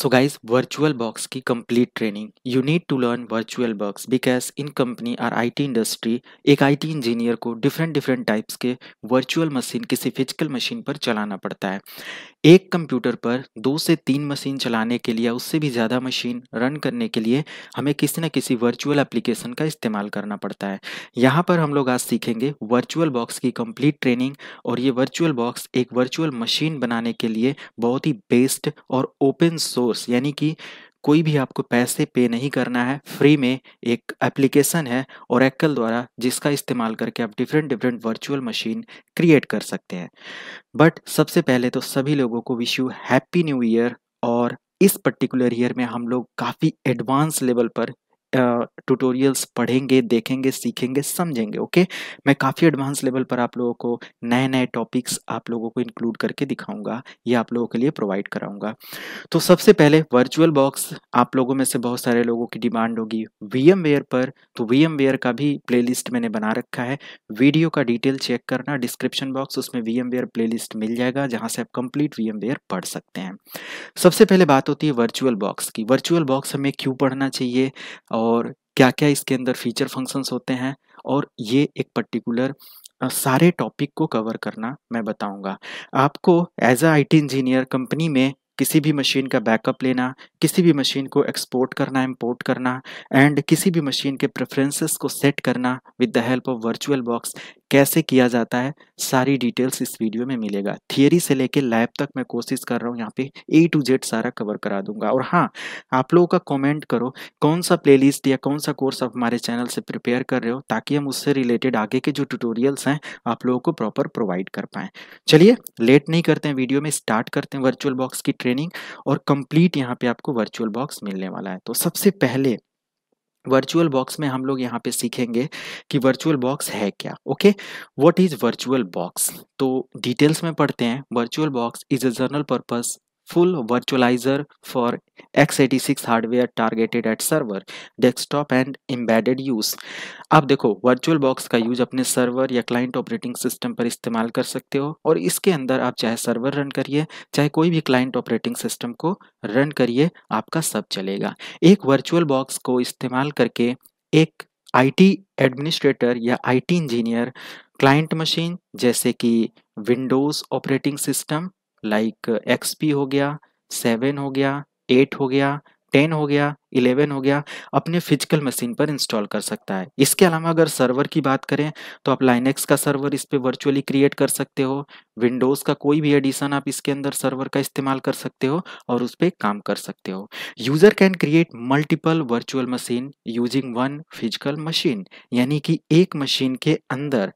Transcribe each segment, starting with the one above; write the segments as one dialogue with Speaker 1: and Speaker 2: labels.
Speaker 1: सो guys virtual box की complete training you need to learn virtual box because in company और I T industry एक I T engineer को different different types के virtual machine किसी physical machine पर चलाना पड़ता है एक कंप्यूटर पर दो से तीन मशीन चलाने के लिए उससे भी ज़्यादा मशीन रन करने के लिए हमें किसी न किसी वर्चुअल एप्लीकेशन का इस्तेमाल करना पड़ता है यहाँ पर हम लोग आज सीखेंगे वर्चुअल बॉक्स की कंप्लीट ट्रेनिंग और ये वर्चुअल बॉक्स एक वर्चुअल मशीन बनाने के लिए बहुत ही बेस्ड और ओपन सोर्स यानी कि कोई भी आपको पैसे पे नहीं करना है फ्री में एक एप्लीकेशन है और एक्कल द्वारा जिसका इस्तेमाल करके आप different different virtual machine create कर सकते हैं बट सबसे पहले तो सभी लोगों को wish you happy new year और इस पर्टिकुलर ईयर में हम लोग काफ़ी एडवांस लेवल पर ट्यूटोरियल्स पढ़ेंगे देखेंगे सीखेंगे समझेंगे ओके मैं काफ़ी एडवांस लेवल पर आप लोगों को नए नए टॉपिक्स आप लोगों को इंक्लूड करके दिखाऊंगा ये आप लोगों के लिए प्रोवाइड कराऊंगा तो सबसे पहले वर्चुअल बॉक्स आप लोगों में से बहुत सारे लोगों की डिमांड होगी वी पर तो वी का भी प्ले मैंने बना रखा है वीडियो का डिटेल चेक करना डिस्क्रिप्शन बॉक्स उसमें वी एम मिल जाएगा जहाँ से आप कंप्लीट वी पढ़ सकते हैं सबसे पहले बात होती है वर्चुअल बॉक्स की वर्चुअल बॉक्स हमें क्यों पढ़ना चाहिए और क्या क्या इसके अंदर फीचर फंक्शंस होते हैं और ये एक पर्टिकुलर सारे टॉपिक को कवर करना मैं बताऊंगा आपको as a IT engineer company में किसी भी मशीन का बैकअप लेना किसी भी मशीन को एक्सपोर्ट करना इंपोर्ट करना एंड किसी भी मशीन के प्रेफरेंसेस को सेट करना with the help of virtual box कैसे किया जाता है सारी डिटेल्स इस वीडियो में मिलेगा थियरी से लेके लैब तक मैं कोशिश कर रहा हूँ यहाँ पे ए टू जेड सारा कवर करा दूंगा और हाँ आप लोगों का कमेंट करो कौन सा प्लेलिस्ट या कौन सा कोर्स आप हमारे चैनल से प्रिपेयर कर रहे हो ताकि हम उससे रिलेटेड आगे के जो ट्यूटोरियल्स हैं आप लोगों को प्रॉपर प्रोवाइड कर पाएँ चलिए लेट नहीं करते हैं वीडियो में स्टार्ट करते हैं वर्चुअल बॉक्स की ट्रेनिंग और कम्प्लीट यहाँ पर आपको वर्चुअल बॉक्स मिलने वाला है तो सबसे पहले वर्चुअल बॉक्स में हम लोग यहाँ पे सीखेंगे कि वर्चुअल बॉक्स है क्या okay what is virtual box तो डिटेल्स में पढ़ते हैं virtual box is a general purpose full virtualizer for x86 hardware targeted at server desktop and embedded use आप देखो वर्चुअल बॉक्स का यूज अपने सर्वर या क्लाइंट ऑपरेटिंग सिस्टम पर इस्तेमाल कर सकते हो और इसके अंदर आप चाहे सर्वर रन करिए चाहे कोई भी क्लाइंट ऑपरेटिंग सिस्टम को रन करिए आपका सब चलेगा एक वर्चुअल बॉक्स को इस्तेमाल करके एक आईटी एडमिनिस्ट्रेटर या आईटी इंजीनियर क्लाइंट मशीन जैसे कि Windows operating system like X P हो गया सेवन हो गया एट हो गया टेन हो गया इलेवन हो गया अपने फिजिकल मशीन पर इंस्टॉल कर सकता है इसके अलावा अगर सर्वर की बात करें तो आप लाइनेक्स का सर्वर इस पर वर्चुअली क्रिएट कर सकते हो विंडोज़ का कोई भी एडिशन आप इसके अंदर सर्वर का इस्तेमाल कर सकते हो और उस पर काम कर सकते हो user can create multiple virtual machine using one physical machine यानी कि एक मशीन के अंदर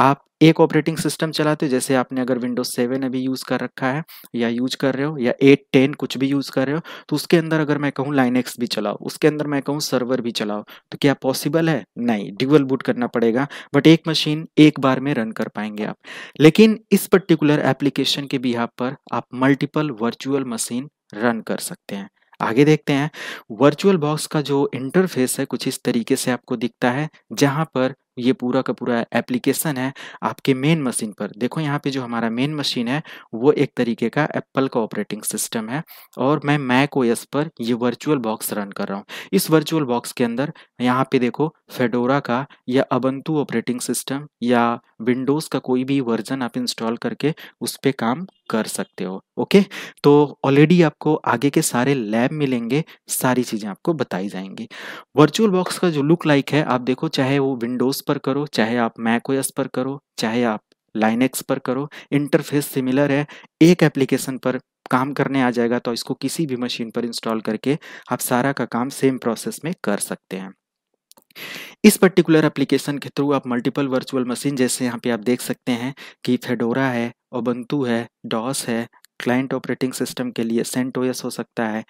Speaker 1: आप एक ऑपरेटिंग सिस्टम चलाते हो जैसे आपने अगर विंडोज सेवन अभी यूज़ कर रखा है या यूज कर रहे हो या एट टेन कुछ भी यूज़ कर रहे हो तो उसके अंदर अगर मैं कहूँ लाइनेक्स भी चलाओ उसके अंदर मैं कहूँ सर्वर भी चलाओ तो क्या पॉसिबल है नहीं ड्यूअल बूट करना पड़ेगा बट एक मशीन एक बार में रन कर पाएंगे आप लेकिन इस पर्टिकुलर एप्लीकेशन के बिहाव पर आप मल्टीपल वर्चुअल मशीन रन कर सकते हैं आगे देखते हैं वर्चुअल बॉक्स का जो इंटरफेस है कुछ इस तरीके से आपको दिखता है जहां पर ये पूरा का पूरा एप्लीकेशन है आपके मेन मशीन पर देखो यहाँ पे जो हमारा मेन मशीन है वो एक तरीके का एप्पल का ऑपरेटिंग सिस्टम है और मैं मैक ओएस पर ये वर्चुअल बॉक्स रन कर रहा हूँ इस वर्चुअल बॉक्स के अंदर यहाँ पे देखो फेडोरा का या अबंतु ऑपरेटिंग सिस्टम या विंडोज़ का कोई भी वर्जन आप इंस्टॉल करके उस पर काम कर सकते हो ओके तो ऑलरेडी आपको आगे के सारे लैब मिलेंगे सारी चीज़ें आपको बताई जाएंगी वर्चुअल बॉक्स का जो लुक लाइक है आप देखो चाहे वो विंडोज़ पर करो चाहे आप मैकोएस पर करो चाहे आप लाइनेक्स पर करो इंटरफेस सिमिलर है एक एप्लीकेशन पर काम करने आ जाएगा तो इसको किसी भी मशीन पर इंस्टॉल करके आप सारा का काम सेम प्रोसेस में कर सकते हैं इस पर्टिकुलर एप्लीकेशन के थ्रू आप मल्टीपल वर्चुअल मशीन जैसे यहाँ पे आप देख सकते हैं कि फेडोरा है ओबंतु है डॉस है क्लाइंट ऑपरेटिंग सिस्टम के लिए सेंटोएस हो सकता है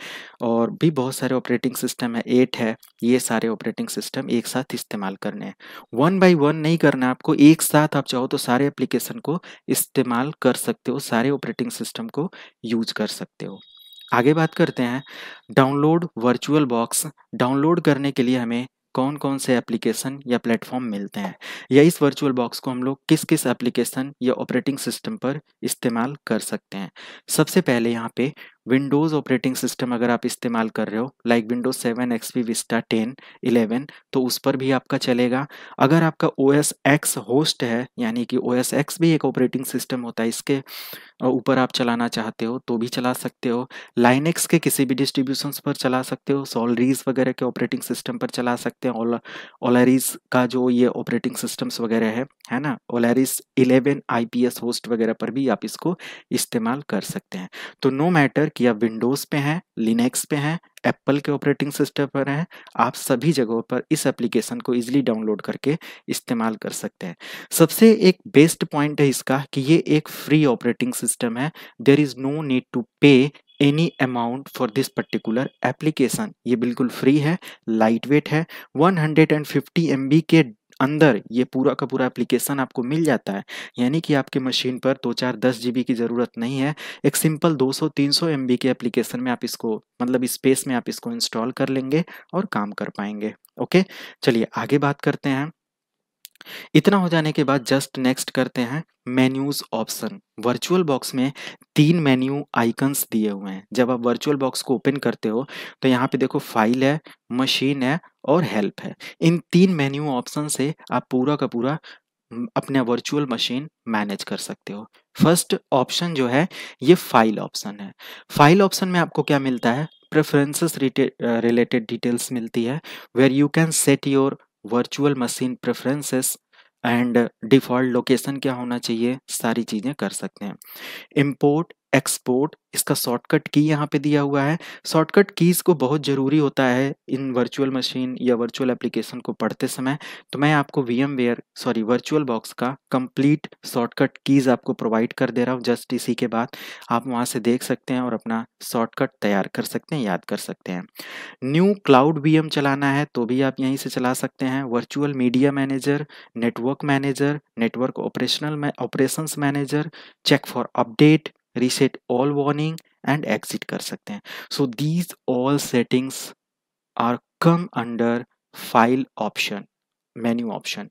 Speaker 1: और भी बहुत सारे ऑपरेटिंग सिस्टम है एट है ये सारे ऑपरेटिंग सिस्टम एक साथ इस्तेमाल करने हैं वन बाई वन नहीं करना आपको एक साथ आप चाहो तो सारे एप्लीकेशन को इस्तेमाल कर सकते हो सारे ऑपरेटिंग सिस्टम को यूज कर सकते हो आगे बात करते हैं डाउनलोड वर्चुअल बॉक्स डाउनलोड करने के लिए हमें कौन कौन से एप्लीकेशन या प्लेटफॉर्म मिलते हैं या इस वर्चुअल बॉक्स को हम लोग किस किस एप्लीकेशन या ऑपरेटिंग सिस्टम पर इस्तेमाल कर सकते हैं सबसे पहले यहाँ पे विंडोज़ ऑपरेटिंग सिस्टम अगर आप इस्तेमाल कर रहे हो like Windows seven X P Vista ten eleven तो उस पर भी आपका चलेगा अगर आपका ओ एस एक्स होस्ट है यानी कि ओ एस एक्स भी एक ऑपरेटिंग सिस्टम होता है इसके ऊपर आप चलाना चाहते हो तो भी चला सकते हो लाइनेक्स के किसी भी डिस्ट्रीब्यूशन पर चला सकते हो सॉलरीज वगैरह के ऑपरेटिंग सिस्टम पर चला सकते हैं ओलारीज का जो ये ऑपरेटिंग सिस्टम्स वगैरह है है ना Solaris eleven I P S host वगैरह पर भी आप इसको इस्तेमाल कर सकते हैं तो नो मैटर कि आप विंडोज़ पे हैं लिनेक्स पे हैं एप्पल के ऑपरेटिंग सिस्टम पर हैं आप सभी जगहों पर इस एप्लीकेशन को इजीली डाउनलोड करके इस्तेमाल कर सकते हैं सबसे एक बेस्ट पॉइंट है इसका कि ये एक फ्री ऑपरेटिंग सिस्टम है there is no need to pay any amount for this particular application ये बिल्कुल फ्री है लाइट वेट है 150 हंड्रेड के अंदर ये पूरा का पूरा एप्लीकेशन आपको मिल जाता है यानी कि आपके मशीन पर दो चार दस जी की ज़रूरत नहीं है एक सिंपल 200-300 सौ के एप्लीकेशन में आप इसको मतलब स्पेस इस में आप इसको इंस्टॉल कर लेंगे और काम कर पाएंगे ओके चलिए आगे बात करते हैं इतना हो जाने के बाद जस्ट नेक्स्ट करते हैं मेन्यूज ऑप्शन वर्चुअल बॉक्स में तीन मेन्यू आइकन्स दिए हुए हैं जब आप वर्चुअल बॉक्स को ओपन करते हो तो यहाँ पे देखो फाइल है मशीन है और हेल्प है इन तीन मेन्यू ऑप्शन से आप पूरा का पूरा अपना वर्चुअल मशीन मैनेज कर सकते हो फर्स्ट ऑप्शन जो है ये फाइल ऑप्शन है फाइल ऑप्शन में आपको क्या मिलता है प्रेफरेंसेस रिलेटेड डिटेल्स मिलती है where you can set your virtual machine preferences and default location क्या होना चाहिए सारी चीज़ें कर सकते हैं इम्पोर्ट एक्सपोर्ट इसका शॉर्टकट की यहाँ पे दिया हुआ है शॉर्टकट कीज़ को बहुत ज़रूरी होता है इन वर्चुअल मशीन या वर्चुअल एप्लीकेशन को पढ़ते समय तो मैं आपको V M ware sorry virtual box का कंप्लीट शॉर्टकट कीज़ आपको प्रोवाइड कर दे रहा हूँ जस्ट इसी के बाद आप वहाँ से देख सकते हैं और अपना शॉर्टकट तैयार कर सकते हैं याद कर सकते हैं न्यू क्लाउड वी चलाना है तो भी आप यहीं से चला सकते हैं virtual media manager network manager network operational operation manager check for update reset all warning and exit कर सकते हैं so these all settings are come under file option menu option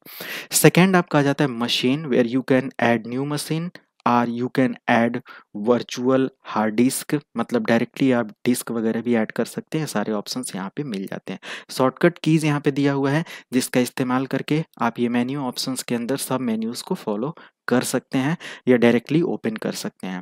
Speaker 1: second आपका आ जाता है machine where you can add new machine or you can add virtual hard disk मतलब directly आप disk वगैरह भी ऐड कर सकते हैं सारे ऑप्शन यहाँ पे मिल जाते हैं शॉर्टकट कीज़ यहाँ पे दिया हुआ है जिसका इस्तेमाल करके आप ये मेन्यू ऑप्शन के अंदर सब मेन्यूज़ को फॉलो कर सकते हैं या डायरेक्टली ओपन कर सकते हैं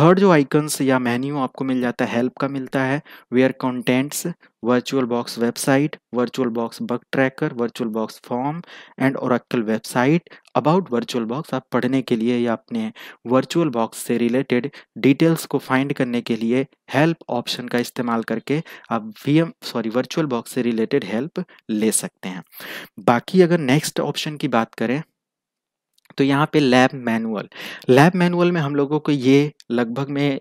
Speaker 1: थर्ड जो आइकन्स या मेन्यू आपको मिल जाता है हेल्प का मिलता है where contents virtual box website virtual box bug tracker virtual box forum and और वेबसाइट अबाउट वर्चुअल बॉक्स आप पढ़ने के लिए या अपने वर्चुअल बॉक्स से रिलेटेड डिटेल्स को फाइंड करने के लिए हेल्प ऑप्शन का इस्तेमाल करके आप वी सॉरी वर्चुअल बॉक्स से रिलेटेड हेल्प ले सकते हैं बाकी अगर नेक्स्ट ऑप्शन की बात करें तो यहाँ पे लैब मैनुअल लैब मैनुअल में हम लोगों को ये लगभग में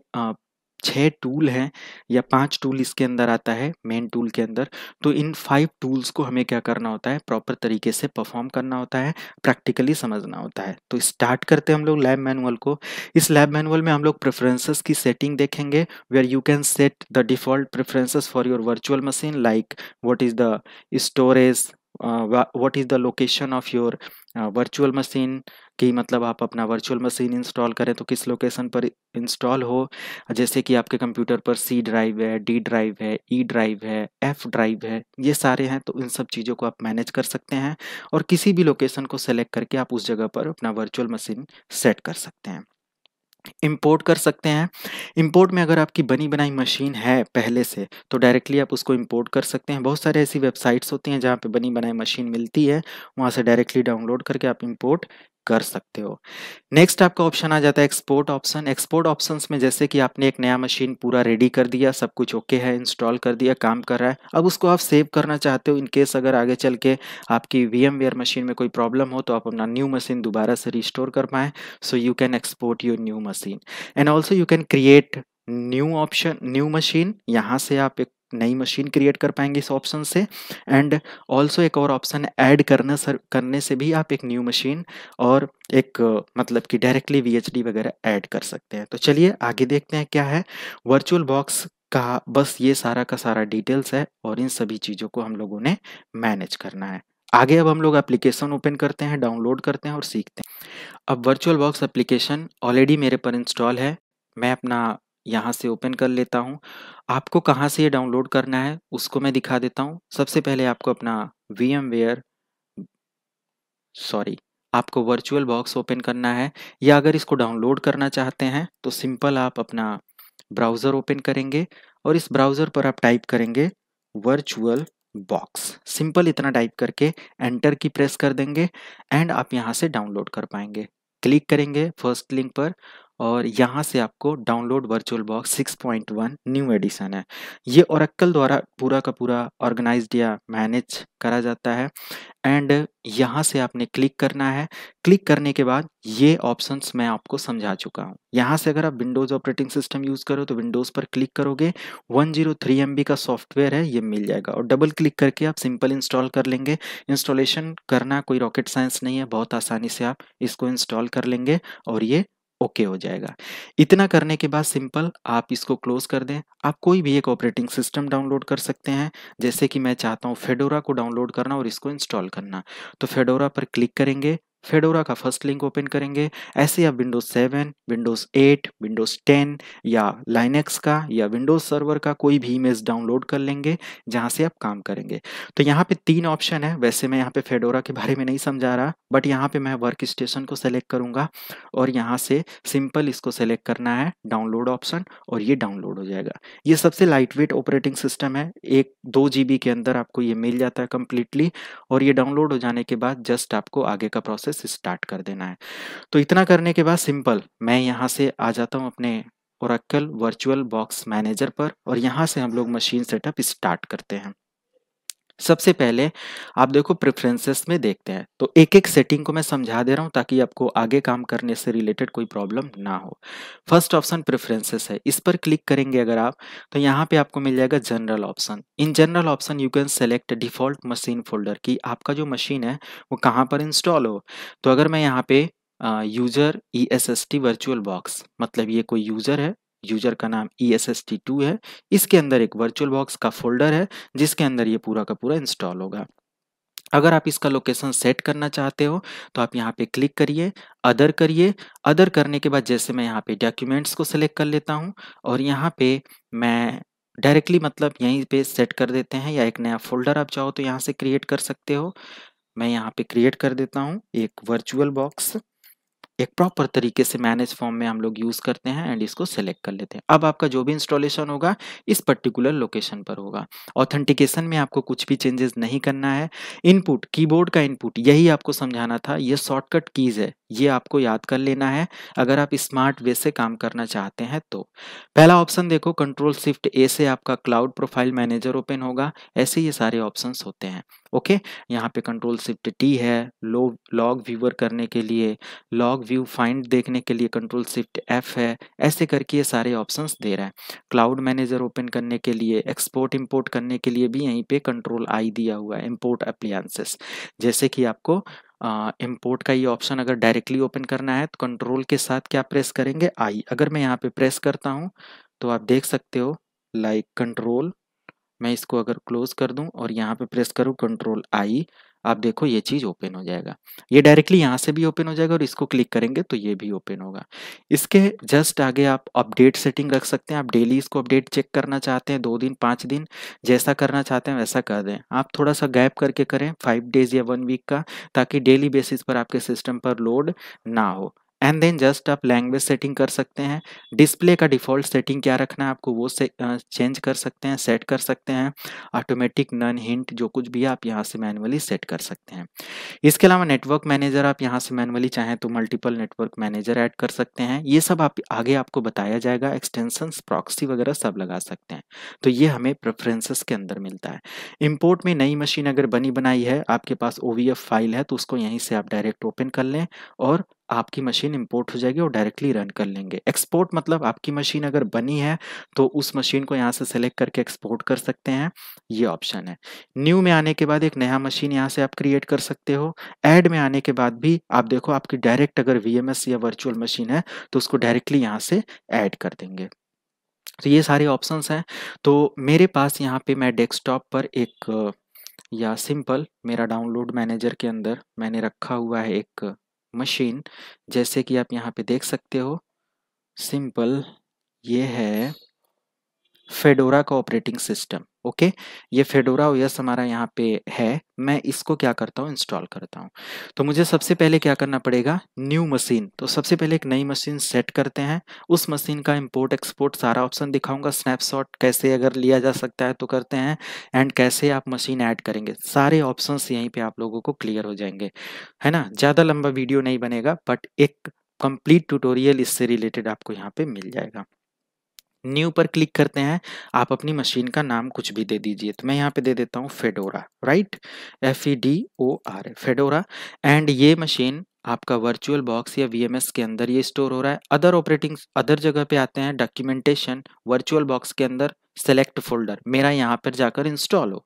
Speaker 1: छः टूल हैं या पांच टूल इसके अंदर आता है मेन टूल के अंदर तो इन फाइव टूल्स को हमें क्या करना होता है प्रॉपर तरीके से परफॉर्म करना होता है प्रैक्टिकली समझना होता है तो स्टार्ट करते हैं हम लोग लैब मैनुअल को इस लैब मैनुअल में हम लोग प्रेफरेंसेस की सेटिंग देखेंगे where you can set the default preferences for your virtual machine like what is the storage uh, what is the location of your virtual machine कि मतलब आप अपना वर्चुअल मशीन इंस्टॉल करें तो किस लोकेशन पर इंस्टॉल हो जैसे कि आपके कंप्यूटर पर सी ड्राइव है डी ड्राइव है ई e ड्राइव है एफ ड्राइव है ये सारे हैं तो इन सब चीज़ों को आप मैनेज कर सकते हैं और किसी भी लोकेशन को सेलेक्ट करके आप उस जगह पर अपना वर्चुअल मशीन सेट कर सकते हैं इंपोर्ट कर सकते हैं इंपोर्ट में अगर आपकी बनी बनाई मशीन है पहले से तो डायरेक्टली आप उसको इंपोर्ट कर सकते हैं बहुत सारे ऐसी वेबसाइट्स होती हैं जहाँ पे बनी बनाई मशीन मिलती है वहाँ से डायरेक्टली डाउनलोड करके आप इंपोर्ट कर सकते हो नेक्स्ट आपका ऑप्शन आ जाता है एक्सपोर्ट ऑप्शन एक्सपोर्ट ऑप्शंस में जैसे कि आपने एक नया मशीन पूरा रेडी कर दिया सब कुछ ओके okay है इंस्टॉल कर दिया काम कर रहा है अब उसको आप सेव करना चाहते हो इनकेस अगर आगे चल के आपकी वी मशीन में कोई प्रॉब्लम हो तो आप अपना न्यू मशीन दोबारा से रिस्टोर कर पाएँ so you can export your new machine and also you can create new option new machine यहाँ से आप एक नई मशीन क्रिएट कर पाएंगे इस ऑप्शन से एंड ऑल्सो एक और ऑप्शन ऐड करना सर करने से भी आप एक न्यू मशीन और एक मतलब कि डायरेक्टली वी वगैरह ऐड कर सकते हैं तो चलिए आगे देखते हैं क्या है वर्चुअल बॉक्स का बस ये सारा का सारा डिटेल्स है और इन सभी चीज़ों को हम लोगों ने मैनेज करना है आगे अब हम लोग एप्लीकेशन ओपन करते हैं डाउनलोड करते हैं और सीखते हैं अब वर्चुअल बॉक्स एप्लीकेशन ऑलरेडी मेरे पर इंस्टॉल है मैं अपना यहाँ से ओपन कर लेता हूँ आपको कहाँ से ये डाउनलोड करना है उसको मैं दिखा देता हूँ सबसे पहले आपको अपना वी एम वेयर सॉरी आपको वर्चुअल बॉक्स ओपन करना है या अगर इसको डाउनलोड करना चाहते हैं तो सिंपल आप अपना ब्राउज़र ओपन करेंगे और इस ब्राउज़र पर आप टाइप करेंगे वर्चुअल बॉक्स सिंपल इतना टाइप करके एंटर की प्रेस कर देंगे एंड आप यहाँ से डाउनलोड कर पाएंगे क्लिक करेंगे फर्स्ट लिंक पर और यहाँ से आपको download virtual box 6.1 new edition है ये औरक्कल द्वारा पूरा का पूरा ऑर्गेनाइज या मैनेज करा जाता है एंड यहाँ से आपने क्लिक करना है क्लिक करने के बाद ये ऑप्शंस मैं आपको समझा चुका हूँ यहाँ से अगर आप विंडोज़ ऑपरेटिंग सिस्टम यूज़ करो तो विंडोज़ पर क्लिक करोगे 103 जीरो का सॉफ्टवेयर है ये मिल जाएगा और डबल क्लिक करके आप सिंपल इंस्टॉल कर लेंगे इंस्टॉलेशन करना कोई रॉकेट साइंस नहीं है बहुत आसानी से आप इसको इंस्टॉल कर लेंगे और ये ओके हो जाएगा इतना करने के बाद सिंपल आप इसको क्लोज कर दें आप कोई भी एक ऑपरेटिंग सिस्टम डाउनलोड कर सकते हैं जैसे कि मैं चाहता हूँ फेडोरा को डाउनलोड करना और इसको इंस्टॉल करना तो फेडोरा पर क्लिक करेंगे फेडोरा का फर्स्ट लिंक ओपन करेंगे ऐसे आप विंडोज 7, विंडोज 8, विंडोज 10 या लाइनेक्स का या विंडोज सर्वर का कोई भी इमेज डाउनलोड कर लेंगे जहां से आप काम करेंगे तो यहाँ पे तीन ऑप्शन है वैसे मैं यहाँ पे फेडोरा के बारे में नहीं समझा रहा बट यहाँ पे मैं वर्क स्टेशन को सेलेक्ट करूंगा और यहाँ से सिंपल इसको सेलेक्ट करना है डाउनलोड ऑप्शन और ये डाउनलोड हो जाएगा ये सबसे लाइट वेट ऑपरेटिंग सिस्टम है एक दो जी के अंदर आपको ये मिल जाता है कंप्लीटली और ये डाउनलोड हो जाने के बाद जस्ट आपको आगे का प्रोसेस से स्टार्ट कर देना है तो इतना करने के बाद सिंपल मैं यहाँ से आ जाता हूँ अपने औरक्ल वर्चुअल बॉक्स मैनेजर पर और यहाँ से हम लोग मशीन सेटअप स्टार्ट करते हैं सबसे पहले आप देखो प्रेफरेंसेस में देखते हैं तो एक एक सेटिंग को मैं समझा दे रहा हूँ ताकि आपको आगे काम करने से रिलेटेड कोई प्रॉब्लम ना हो फर्स्ट ऑप्शन प्रेफरेंसेस है इस पर क्लिक करेंगे अगर आप तो यहाँ पे आपको मिल जाएगा general option in general option you can select default machine folder की आपका जो मशीन है वो कहाँ पर इंस्टॉल हो तो अगर मैं यहाँ पे user E S S T virtual box मतलब ये कोई यूजर है यूजर का नाम E S S T two है इसके अंदर एक वर्चुअल बॉक्स का फोल्डर है जिसके अंदर ये पूरा का पूरा इंस्टॉल होगा अगर आप इसका लोकेशन सेट करना चाहते हो तो आप यहाँ पे क्लिक करिए अदर करिए अदर करने के बाद जैसे मैं यहाँ पे डॉक्यूमेंट्स को सेलेक्ट कर लेता हूँ और यहाँ पे मैं डायरेक्टली मतलब यहीं पे सेट कर देते हैं या एक नया फोल्डर आप चाहो तो यहाँ से क्रिएट कर सकते हो मैं यहाँ पे क्रिएट कर देता हूँ एक वर्चुअल बॉक्स एक प्रॉपर तरीके से मैनेज फॉर्म में हम लोग यूज़ करते हैं एंड इसको सेलेक्ट कर लेते हैं अब आपका जो भी इंस्टॉलेशन होगा इस पर्टिकुलर लोकेशन पर होगा ऑथेंटिकेशन में आपको कुछ भी चेंजेस नहीं करना है इनपुट कीबोर्ड का इनपुट यही आपको समझाना था ये शॉर्टकट कीज़ है ये आपको याद कर लेना है अगर आप स्मार्ट वे से काम करना चाहते हैं तो पहला ऑप्शन देखो कंट्रोल शिफ्ट ए से आपका क्लाउड प्रोफाइल मैनेजर ओपन होगा ऐसे ये सारे ऑप्शंस होते हैं ओके यहाँ पे कंट्रोल शिफ्ट टी है लो लॉग व्यूअर करने के लिए लॉग व्यू फाइंड देखने के लिए कंट्रोल शिफ्ट एफ है ऐसे करके ये सारे ऑप्शन दे रहा है क्लाउड मैनेजर ओपन करने के लिए एक्सपोर्ट इम्पोर्ट करने के लिए भी यहीं पर कंट्रोल आई दिया हुआ है इम्पोर्ट अप्लियंसेस जैसे कि आपको इम्पोर्ट का ये ऑप्शन अगर डायरेक्टली ओपन करना है तो कंट्रोल के साथ क्या प्रेस करेंगे आई अगर मैं यहाँ पे प्रेस करता हूँ तो आप देख सकते हो लाइक like कंट्रोल मैं इसको अगर क्लोज कर दूँ और यहाँ पे प्रेस करूँ कंट्रोल आई आप देखो ये चीज़ ओपन हो जाएगा ये डायरेक्टली यहाँ से भी ओपन हो जाएगा और इसको क्लिक करेंगे तो ये भी ओपन होगा इसके जस्ट आगे आप अपडेट सेटिंग रख सकते हैं आप डेली इसको अपडेट चेक करना चाहते हैं दो दिन पाँच दिन जैसा करना चाहते हैं वैसा कर दें आप थोड़ा सा गैप करके करें फाइव डेज या वन वीक का ताकि डेली बेसिस पर आपके सिस्टम पर लोड ना हो एंड देन जस्ट आप लैंग्वेज सेटिंग कर सकते हैं डिस्प्ले का डिफ़ॉल्ट सेटिंग क्या रखना है आपको वो से चेंज कर सकते हैं सेट कर सकते हैं ऑटोमेटिक नन हिंट जो कुछ भी आप यहाँ से मैनुअली सेट कर सकते हैं इसके अलावा नेटवर्क मैनेजर आप यहाँ से मैनुअली चाहें तो मल्टीपल नेटवर्क मैनेजर ऐड कर सकते हैं ये सब आप आगे आपको बताया जाएगा एक्सटेंसन प्रॉक्सी वगैरह सब लगा सकते हैं तो ये हमें प्रेफरेंसेस के अंदर मिलता है इम्पोर्ट में नई मशीन अगर बनी बनाई है आपके पास ओ फाइल है तो उसको यहीं से आप डायरेक्ट ओपन कर लें और आपकी मशीन इंपोर्ट हो जाएगी और डायरेक्टली रन कर लेंगे एक्सपोर्ट मतलब आपकी मशीन अगर बनी है तो उस मशीन को यहाँ से सेलेक्ट करके एक्सपोर्ट कर सकते हैं ये ऑप्शन है न्यू में आने के बाद एक नया मशीन यहाँ से आप क्रिएट कर सकते हो एड में आने के बाद भी आप देखो आपकी डायरेक्ट अगर वी या वर्चुअल मशीन है तो उसको डायरेक्टली यहाँ से ऐड कर देंगे तो ये सारे ऑप्शंस हैं तो मेरे पास यहाँ पे मैं डेस्कटॉप पर एक या सिंपल मेरा डाउनलोड मैनेजर के अंदर मैंने रखा हुआ है एक मशीन जैसे कि आप यहाँ पे देख सकते हो सिंपल ये है फेडोरा का ऑपरेटिंग सिस्टम ओके ये फेडोरा ओएस हमारा यहाँ पे है मैं इसको क्या करता हूँ इंस्टॉल करता हूँ तो मुझे सबसे पहले क्या करना पड़ेगा न्यू मशीन तो सबसे पहले एक नई मशीन सेट करते हैं उस मशीन का इम्पोर्ट एक्सपोर्ट सारा ऑप्शन दिखाऊंगा स्नैपशॉट कैसे अगर लिया जा सकता है तो करते हैं एंड कैसे आप मशीन ऐड करेंगे सारे ऑप्शन यहीं पर आप लोगों को क्लियर हो जाएंगे है ना ज़्यादा लंबा वीडियो नहीं बनेगा बट एक कंप्लीट ट्यूटोरियल इससे रिलेटेड आपको यहाँ पे मिल जाएगा न्यू पर क्लिक करते हैं आप अपनी मशीन का नाम कुछ भी दे दीजिए तो मैं यहाँ पे दे देता हूँ Fedora right F E D O R Fedora and ये मशीन आपका वर्चुअल बॉक्स या वीएमएस के अंदर ये स्टोर हो रहा है अदर ऑपरेटिंग अदर जगह पे आते हैं डॉक्यूमेंटेशन वर्चुअल बॉक्स के अंदर सेलेक्ट फोल्डर मेरा यहाँ पर जाकर इंस्टॉल हो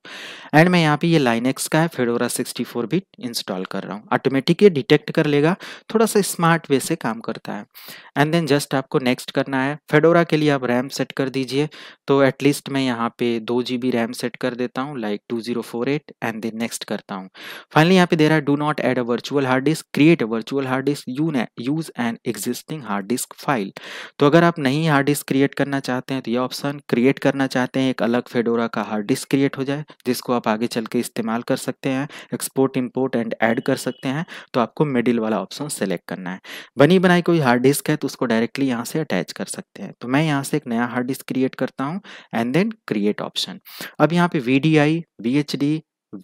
Speaker 1: एंड मैं यहाँ पे ये एक्स का है फेडोरा 64 बिट इंस्टॉल कर रहा हूँ ऑटोमेटिक ये डिटेक्ट कर लेगा थोड़ा सा स्मार्ट वे से काम करता है एंड देन जस्ट आपको नेक्स्ट करना है फेडोरा के लिए आप रैम सेट कर दीजिए तो एटलीस्ट मैं यहाँ पे दो जी रैम सेट कर देता हूँ like two and then next करता हूँ फाइनली यहाँ पे दे रहा है do not add a virtual hard disk create a virtual hard disk you use an existing hard disk file तो अगर आप नई हार्ड डिस्क क्रिएट करना चाहते हैं तो ये ऑप्शन क्रिएट करना करना चाहते हैं एक अलग फेडोरा का हार्ड डिस्क क्रिएट हो जाए जिसको आप आगे चल के इस्तेमाल कर सकते हैं एक्सपोर्ट इम्पोर्ट एंड ऐड कर सकते हैं तो आपको मिडिल वाला ऑप्शन सेलेक्ट करना है बनी बनाई कोई हार्ड डिस्क है तो उसको डायरेक्टली यहाँ से अटैच कर सकते हैं तो मैं यहाँ से एक नया हार्ड डिस्क क्रिएट करता हूँ एंड देन क्रिएट ऑप्शन अब यहाँ पे V D I B H D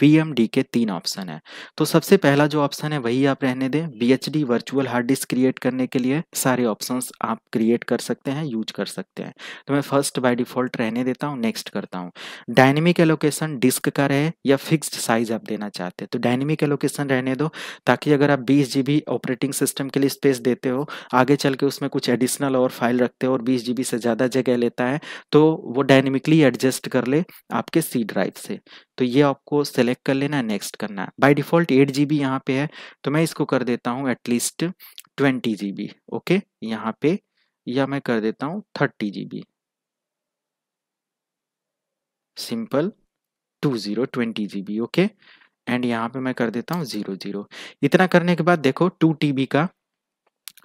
Speaker 1: V के तीन ऑप्शन है तो सबसे पहला जो ऑप्शन है वही आप रहने दें B virtual hard disk create करने के लिए सारे ऑप्शंस आप क्रिएट कर सकते हैं यूज कर सकते हैं तो मैं फर्स्ट बाय डिफॉल्ट रहने देता हूँ नेक्स्ट करता हूँ डायनेमिक एलोकेशन डिस्क का रहे या फिक्स्ड साइज आप देना चाहते हैं तो डायनेमिक एलोकेशन रहने दो ताकि अगर आप बीस ऑपरेटिंग सिस्टम के लिए स्पेस देते हो आगे चल के उसमें कुछ एडिशनल और फाइल रखते हो और बीस से ज़्यादा जगह लेता है तो वो डायनेमिकली एडजस्ट कर ले आपके सी ड्राइव से तो ये आपको सेलेक्ट कर लेना है नेक्स्ट करना है by default eight G B यहाँ पे है तो मैं इसको कर देता हूँ at least twenty G B okay यहाँ पे या मैं कर देता हूँ thirty G B simple two zero twenty G B okay and यहाँ पे मैं कर देता हूँ जीरो जीरो इतना करने के बाद देखो टू टी बी का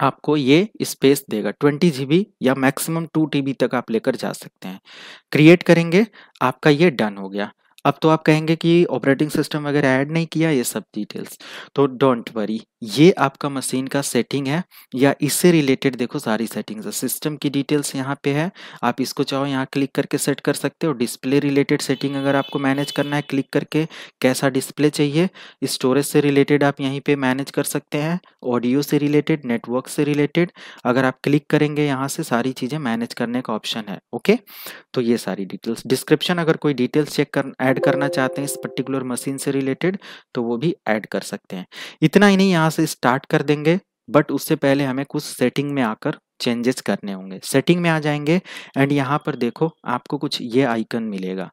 Speaker 1: आपको ये स्पेस देगा ट्वेंटी जी या मैक्सिमम टू टी तक आप लेकर जा सकते हैं क्रिएट करेंगे आपका ये डन हो गया अब तो आप कहेंगे कि ऑपरेटिंग सिस्टम वगैरह ऐड नहीं किया ये सब डिटेल्स तो डोंट वरी ये आपका मशीन का सेटिंग है या इससे रिलेटेड देखो सारी सेटिंग्स है सिस्टम की डिटेल्स यहाँ पे है आप इसको चाहो यहाँ क्लिक करके सेट कर सकते हो डिस्प्ले रिलेटेड सेटिंग अगर आपको मैनेज करना है क्लिक करके कैसा डिस्प्ले चाहिए स्टोरेज से रिलेटेड आप यहीं पर मैनेज कर सकते हैं ऑडियो से रिलेटेड नेटवर्क से रिलेटेड अगर आप क्लिक करेंगे यहाँ से सारी चीज़ें मैनेज करने का ऑप्शन है ओके तो ये सारी डिटेल्स डिस्क्रिप्शन अगर कोई डिटेल्स चेक कर ऐड ऐड करना चाहते हैं इस पर्टिकुलर मशीन से रिलेटेड तो वो भी ऐड कर सकते हैं इतना ही नहीं यहाँ से स्टार्ट कर देंगे बट उससे पहले हमें कुछ सेटिंग में आकर चेंजेस करने होंगे सेटिंग में आ जाएंगे एंड यहाँ पर देखो आपको कुछ ये आइकन मिलेगा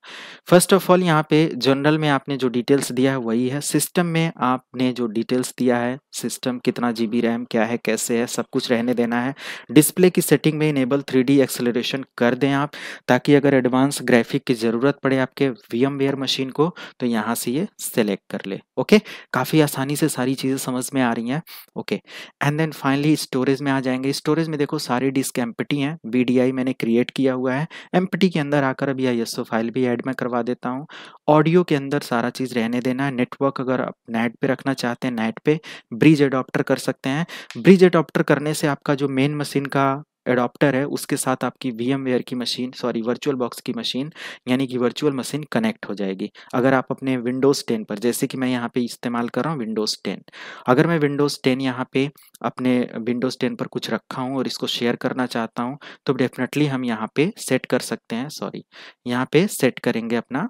Speaker 1: फर्स्ट ऑफ ऑल यहाँ पे जनरल में आपने जो डिटेल्स दिया है वही है सिस्टम में आपने जो डिटेल्स दिया है सिस्टम कितना जी बी रैम क्या है कैसे है सब कुछ रहने देना है डिस्प्ले की सेटिंग में इनेबल थ्री डी एक्सेलरेशन कर दें आप ताकि अगर एडवांस ग्राफिक की ज़रूरत पड़े आपके वी एम वेयर मशीन को तो यहाँ से ये सेलेक्ट कर ले ओके काफ़ी आसानी से सारी चीज़ें समझ में आ रही हैं okay and then finally storage में आ जाएंगे स्टोरेज में देखो देखो सारे डिस्क एम्पटी हैं वी मैंने क्रिएट किया हुआ है एम्पटी के अंदर आकर अभी आई फाइल भी ऐड में करवा देता हूँ ऑडियो के अंदर सारा चीज़ रहने देना है नेटवर्क अगर आप नेट पे रखना चाहते हैं नेट पे ब्रिज एडॉप्टर कर सकते हैं ब्रिज एडॉप्टर करने से आपका जो मेन मशीन का एडॉप्टर है उसके साथ आपकी वी की मशीन सॉरी वर्चुअल बॉक्स की मशीन यानी कि वर्चुअल मशीन कनेक्ट हो जाएगी अगर आप अपने विंडोज़ टेन पर जैसे कि मैं यहाँ पे इस्तेमाल कर रहा हूँ विंडोज़ टेन अगर मैं विंडोज़ टेन यहाँ पे अपने विंडोज़ टेन पर कुछ रखा हूँ और इसको शेयर करना चाहता हूँ तो डेफिनेटली हम यहाँ पे सेट कर सकते हैं सॉरी यहाँ पे सेट करेंगे अपना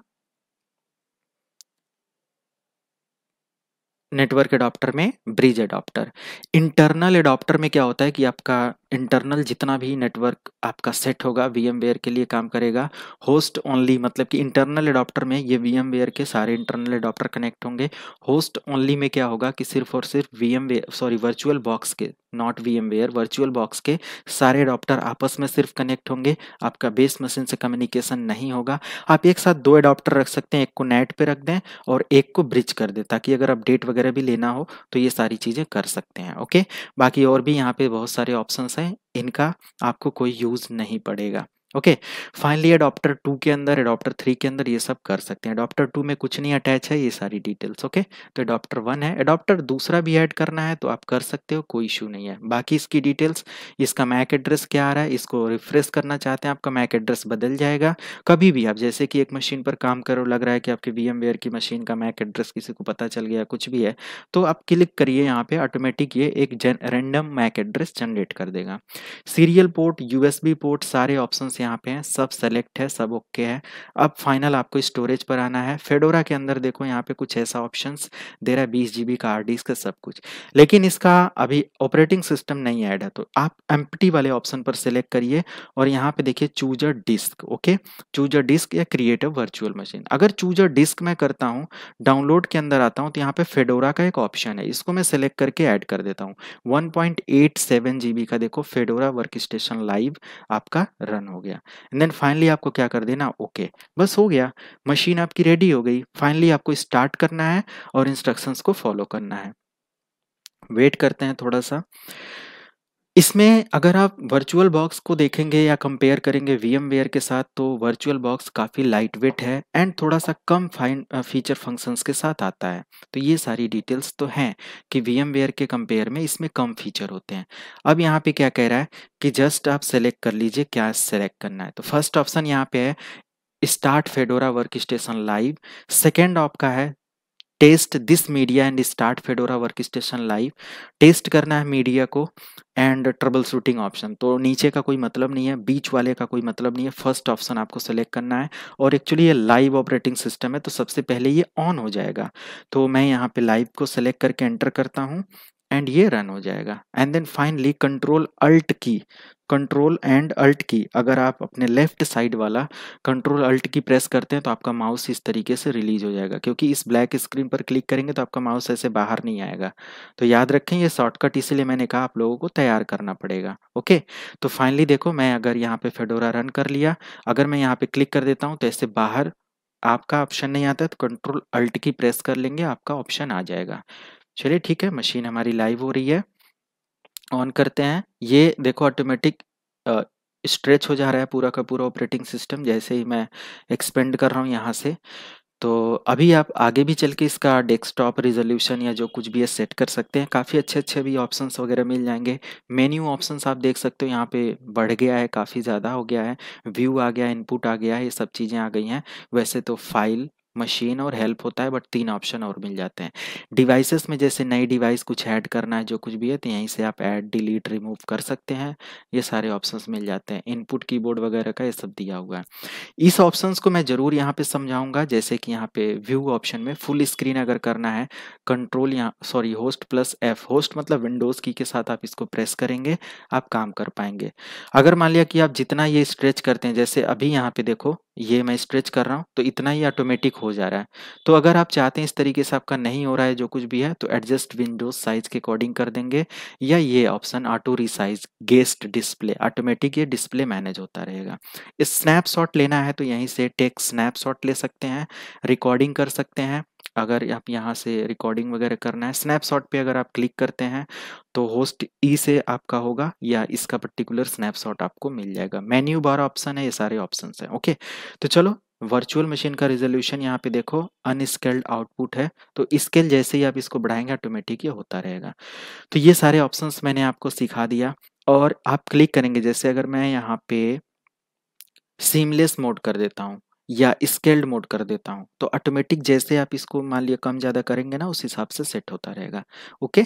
Speaker 1: नेटवर्क एडॉप्टर में ब्रिज एडॉप्टर इंटरनल एडॉप्टर में क्या होता है कि आपका इंटरनल जितना भी नेटवर्क आपका सेट होगा वी के लिए काम करेगा होस्ट ओनली मतलब कि इंटरनल एडॉप्टर में ये वी के सारे इंटरनल एडॉप्टर कनेक्ट होंगे होस्ट ओनली में क्या होगा कि सिर्फ और सिर्फ वी सॉरी वर्चुअल बॉक्स के not V M ware virtual box के सारे एडॉप्टर आपस में सिर्फ कनेक्ट होंगे आपका बेस मशीन से कम्युनिकेशन नहीं होगा आप एक साथ दो एडॉप्टर रख सकते हैं एक को नेट पर रख दें और एक को ब्रिज कर दें ताकि अगर अपडेट वगैरह भी लेना हो तो ये सारी चीज़ें कर सकते हैं ओके बाकी और भी यहाँ पे बहुत सारे ऑप्शन हैं हैं इनका आपको कोई यूज़ नहीं पड़ेगा ओके फाइनली अडॉप्टर टू के अंदर एडॉप्टर थ्री के अंदर ये सब कर सकते हैं एडॉप्टर टू में कुछ नहीं अटैच है ये सारी डिटेल्स ओके तो एडॉप्टर वन है एडॉप्टर दूसरा भी ऐड करना है तो आप कर सकते हो कोई इशू नहीं है बाकी इसकी डिटेल्स इसका मैक एड्रेस क्या आ रहा है इसको रिफ्रेश करना चाहते हैं आपका मैक एड्रेस बदल जाएगा कभी भी आप जैसे कि एक मशीन पर काम करो लग रहा है कि आपके वी की मशीन का मैक एड्रेस किसी को पता चल गया कुछ भी है तो आप क्लिक करिए यहाँ पे ऑटोमेटिक ये एक रेंडम मैक एड्रेस जनरेट कर देगा सीरियल पोर्ट यूएसबी पोर्ट सारे ऑप्शन यहाँ पे हैं सब सेलेक्ट है सब ओके okay है अब फाइनल आपको स्टोरेज पर आना है फेडोरा के अंदर देखो यहाँ पे कुछ ऐसा ऑप्शन दे रहा है बीस जी का आर डिस्क सब कुछ लेकिन इसका अभी ऑपरेटिंग सिस्टम नहीं ऐड है तो आप एम वाले ऑप्शन पर सिलेक्ट करिए और यहाँ पे देखिए choose a disk okay choose a disk या क्रिएटिव वर्चुअल मशीन अगर चूजर डिस्क मैं करता हूँ डाउनलोड के अंदर आता हूँ तो यहाँ पे फेडोरा का एक ऑप्शन है इसको मैं सिलेक्ट करके ऐड कर देता हूँ वन पॉइंट का देखो फेडोरा वर्क स्टेशन लाइव आपका रन हो गया गया एंड देन फाइनली आपको क्या कर देना ओके okay. बस हो गया मशीन आपकी रेडी हो गई फाइनली आपको स्टार्ट करना है और इंस्ट्रक्शंस को फॉलो करना है वेट करते हैं थोड़ा सा इसमें अगर आप वर्चुअल बॉक्स को देखेंगे या कंपेयर करेंगे वीएमवेयर के साथ तो वर्चुअल बॉक्स काफ़ी लाइट वेट है एंड थोड़ा सा कम फाइन फीचर फंक्शंस के साथ आता है तो ये सारी डिटेल्स तो हैं कि वीएमवेयर के कंपेयर में इसमें कम फीचर होते हैं अब यहाँ पे क्या कह रहा है कि जस्ट आप सेलेक्ट कर लीजिए क्या सेलेक्ट करना है तो फर्स्ट ऑप्शन यहाँ पे है start Fedora work station live second आपका है test this media and start Fedora work station live test करना है मीडिया को एंड ट्रबल शूटिंग ऑप्शन तो नीचे का कोई मतलब नहीं है बीच वाले का कोई मतलब नहीं है फर्स्ट ऑप्शन आपको सेलेक्ट करना है और एक्चुअली ये लाइव ऑपरेटिंग सिस्टम है तो सबसे पहले ये ऑन हो जाएगा तो मैं यहाँ पे लाइव को सेलेक्ट करके एंटर करता हूँ एंड ये रन हो जाएगा and then finally control alt key control and alt key अगर आप अपने लेफ्ट साइड वाला कंट्रोल अल्ट की प्रेस करते हैं तो आपका माउस इस तरीके से रिलीज हो जाएगा क्योंकि इस ब्लैक स्क्रीन पर क्लिक करेंगे तो आपका माउस ऐसे बाहर नहीं आएगा तो याद रखें ये शॉर्टकट इसीलिए मैंने कहा आप लोगों को तैयार करना पड़ेगा ओके तो फाइनली देखो मैं अगर यहाँ पे फेडोरा रन कर लिया अगर मैं यहाँ पे क्लिक कर देता हूँ तो ऐसे बाहर आपका ऑप्शन नहीं आता तो कंट्रोल अल्ट की प्रेस कर लेंगे आपका ऑप्शन आ जाएगा चलिए ठीक है मशीन हमारी लाइव हो रही है ऑन करते हैं ये देखो ऑटोमेटिक स्ट्रेच हो जा रहा है पूरा का पूरा ऑपरेटिंग सिस्टम जैसे ही मैं एक्सपेंड कर रहा हूँ यहाँ से तो अभी आप आगे भी चल के इसका डेस्कटॉप रिजोल्यूशन या जो कुछ भी है सेट कर सकते हैं काफ़ी अच्छे अच्छे भी ऑप्शंस वगैरह मिल जाएंगे मेन्यू ऑप्शंस आप देख सकते हो यहाँ पे बढ़ गया है काफ़ी ज़्यादा हो गया है व्यू आ गया है इनपुट आ गया है ये सब चीज़ें आ गई हैं वैसे तो फाइल मशीन और हेल्प होता है बट तीन ऑप्शन और मिल जाते हैं डिवाइसेस में जैसे नई डिवाइस कुछ ऐड करना है जो कुछ भी है तो यहीं से आप ऐड डिलीट रिमूव कर सकते हैं ये सारे ऑप्शंस मिल जाते हैं इनपुट कीबोर्ड वगैरह का ये सब दिया हुआ है इस ऑप्शंस को मैं ज़रूर यहाँ पे समझाऊंगा जैसे कि यहाँ पे व्यू ऑप्शन में फुल स्क्रीन अगर करना है कंट्रोल यहाँ sorry host plus F host मतलब विंडोज़ की के साथ आप इसको प्रेस करेंगे आप काम कर पाएंगे अगर मान लिया कि आप जितना ये स्ट्रेच करते हैं जैसे अभी यहाँ पे देखो ये मैं स्ट्रेच कर रहा हूँ तो इतना ही ऑटोमेटिक हो जा रहा है तो अगर आप चाहते हैं इस तरीके से आपका नहीं हो रहा है जो कुछ भी है तो एडजस्ट विंडोज साइज के अकॉर्डिंग कर देंगे या ये option auto resize guest display automatic ये डिस्प्ले मैनेज होता रहेगा इस स्नैपशॉट लेना है तो यहीं से टेक स्नैपशॉट ले सकते हैं रिकॉर्डिंग कर सकते हैं अगर आप यहाँ से रिकॉर्डिंग वगैरह करना है स्नैपशॉट पे अगर आप क्लिक करते हैं तो होस्ट ई से आपका होगा या इसका पर्टिकुलर स्नैपशॉट आपको मिल जाएगा मेन्यू बार ऑप्शन है ये सारे ऑप्शंस हैं ओके तो चलो वर्चुअल मशीन का रिजोल्यूशन यहाँ पे देखो अनस्केल्ड आउटपुट है तो स्केल जैसे ही आप इसको बढ़ाएंगे ऑटोमेटिक ये होता रहेगा तो ये सारे ऑप्शंस मैंने आपको सिखा दिया और आप क्लिक करेंगे जैसे अगर मैं यहाँ पे सीमलेस मोड कर देता हूँ या स्केल्ड मोड कर देता हूँ तो ऑटोमेटिक जैसे आप इसको मान लिया कम ज़्यादा करेंगे ना उस हिसाब से सेट होता रहेगा ओके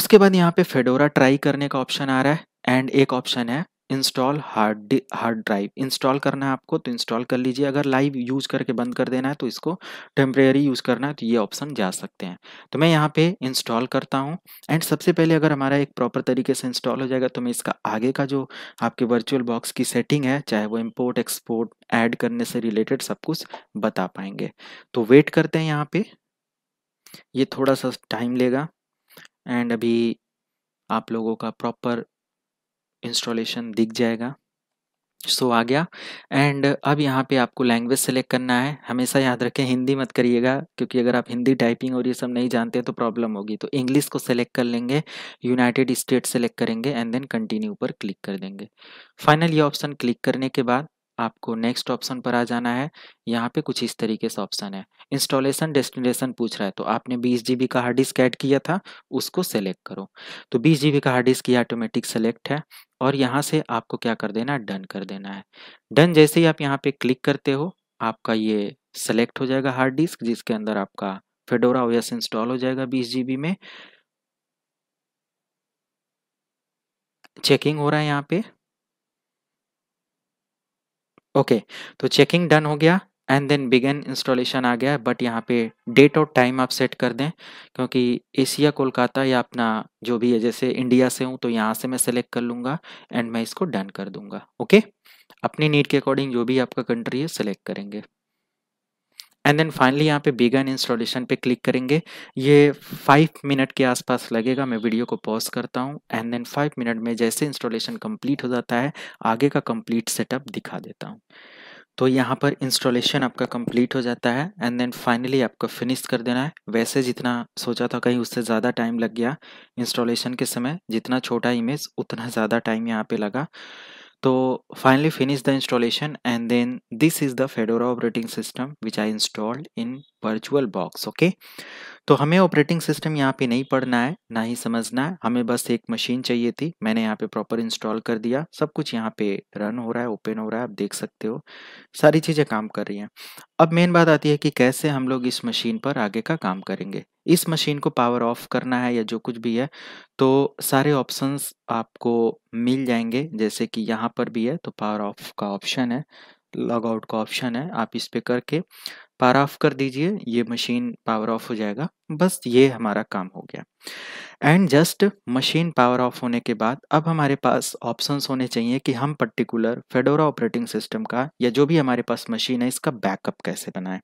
Speaker 1: उसके बाद यहाँ पे फेडोरा ट्राई करने का ऑप्शन आ रहा है एंड एक ऑप्शन है install hard hard drive install करना है आपको तो इंस्टॉल कर लीजिए अगर लाइव यूज़ करके बंद कर देना है तो इसको टेम्प्रेरी यूज़ करना है तो ये ऑप्शन जा सकते हैं तो मैं यहाँ पे इंस्टॉल करता हूँ एंड सबसे पहले अगर हमारा एक प्रॉपर तरीके से इंस्टॉल हो जाएगा तो मैं इसका आगे का जो आपके वर्चुअल बॉक्स की सेटिंग है चाहे वो इम्पोर्ट एक्सपोर्ट ऐड करने से रिलेटेड सब कुछ बता पाएंगे तो वेट करते हैं यहाँ पे ये थोड़ा सा टाइम लेगा एंड अभी आप लोगों का प्रॉपर इंस्टॉलेशन दिख जाएगा सो so, आ गया एंड अब यहाँ पे आपको लैंग्वेज सेलेक्ट करना है हमेशा याद रखें हिंदी मत करिएगा क्योंकि अगर आप हिंदी टाइपिंग और ये सब नहीं जानते तो प्रॉब्लम होगी तो इंग्लिश को सेलेक्ट कर लेंगे यूनाइटेड स्टेट सेलेक्ट करेंगे एंड देन कंटिन्यू पर क्लिक कर देंगे फाइनल ये ऑप्शन क्लिक करने के बाद आपको नेक्स्ट ऑप्शन पर आ जाना है यहाँ पे कुछ इस तरीके से ऑप्शन है इंस्टॉलेशन डेस्टिनेशन पूछ रहा है तो आपने बीस जी का हार्ड डिस्क ऐड किया था उसको सेलेक्ट करो तो बीस जी का हार्ड डिस्क ये ऑटोमेटिक सेलेक्ट है और यहाँ से आपको क्या कर देना है डन कर देना है डन जैसे ही आप यहाँ पे क्लिक करते हो आपका ये सेलेक्ट हो जाएगा हार्ड डिस्क जिसके अंदर आपका फेडोरा ओएस इंस्टॉल हो जाएगा बीस जी में चेकिंग हो रहा है यहाँ पे ओके तो चेकिंग डन हो गया एंड देन बिगेन इंस्टॉलेशन आ गया है बट यहाँ पे डेट और टाइम आप सेट कर दें क्योंकि एशिया कोलकाता या अपना जो भी है जैसे इंडिया से हूँ तो यहाँ से मैं सेलेक्ट कर लूँगा एंड मैं इसको डन कर दूँगा ओके अपनी नीड के अकॉर्डिंग जो भी आपका कंट्री है सेलेक्ट करेंगे एंड देन फाइनली यहाँ पे बिगन इंस्टॉलेशन पे क्लिक करेंगे ये फाइव मिनट के आसपास लगेगा मैं वीडियो को पॉज करता हूँ एंड देन फाइव मिनट में जैसे इंस्टॉलेशन कंप्लीट हो जाता है आगे का कंप्लीट सेटअप दिखा देता हूँ तो यहाँ पर इंस्टॉलेशन आपका कंप्लीट हो जाता है एंड देन फाइनली आपको फिनिश कर देना है वैसे जितना सोचा था कहीं उससे ज़्यादा टाइम लग गया इंस्टॉलेशन के समय जितना छोटा इमेज उतना ज़्यादा टाइम यहाँ पे लगा तो finally finish the installation and then this is the Fedora operating system which I installed in virtual box okay तो हमें ऑपरेटिंग सिस्टम यहाँ पे नहीं पढ़ना है ना ही समझना है हमें बस एक मशीन चाहिए थी मैंने यहाँ पे प्रॉपर इंस्टॉल कर दिया सब कुछ यहाँ पे रन हो रहा है ओपन हो रहा है आप देख सकते हो सारी चीज़ें काम कर रही हैं अब मेन बात आती है कि कैसे हम लोग इस मशीन पर आगे का काम करेंगे इस मशीन को पावर ऑफ करना है या जो कुछ भी है तो सारे ऑप्शंस आपको मिल जाएंगे जैसे कि यहाँ पर भी है तो पावर ऑफ का ऑप्शन है लॉग आउट का ऑप्शन है आप इस पे करके पावर ऑफ कर दीजिए ये मशीन पावर ऑफ हो जाएगा बस ये हमारा काम हो गया and just machine power off होने के बाद अब हमारे पास ऑप्शंस होने चाहिए कि हम पर्टिकुलर फेडोरा ऑपरेटिंग सिस्टम का या जो भी हमारे पास मशीन है इसका बैकअप कैसे बनाएं